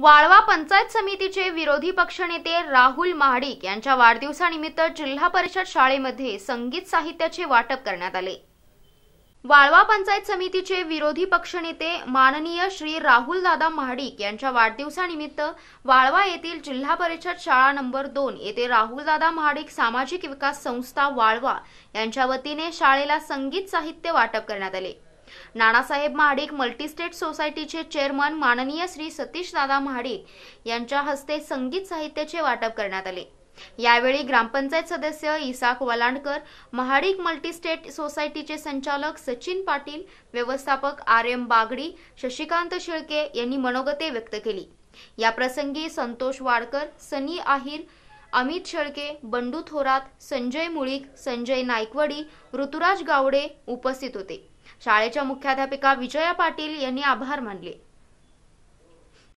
वाळवा पंचायत समितीचे विरोधी पक्षनेते राहुल महाडिक यांच्या वाढदिवसानिमित्त जिल्हा परिषद शाळेमध्ये संगीत साहित्याचे वाटप करण्यात आले वाळवा पंचायत समितीचे विरोधी पक्षनेते माननीय श्री राहुल दादा महाडिक यांच्या वाढदिवसानिमित्त वाळवा येथील जिल्हा परिषद शाळा नंबर दोन येथे राहुलदादा महाडिक सामाजिक विकास संस्था वाळवा यांच्या वतीने शाळेला संगीत साहित्य वाटप करण्यात आले नानासाहेब महाडिक मल्टीस्टेट सोसायटीचे चेअरमन माननीय श्री सतीश दादा महाडिक यांच्या हस्ते संगीत साहित्याचे वाटप करण्यात आले यावेळी ग्रामपंचायत सदस्य इसाक वलांडकर महाडिक मल्टीस्टेट सोसायटीचे संचालक सचिन पाटील व्यवस्थापक आर एम बागडी शशिकांत शेळके यांनी मनोगते व्यक्त केली याप्रसंगी संतोष वाडकर सनी आहिर अमित शेळके बंडू थोरात संजय मुळीक संजय नायकवडी ऋतुराज गावडे उपस्थित होते शाळेच्या मुख्याध्यापिका विजया पाटील यांनी आभार मानले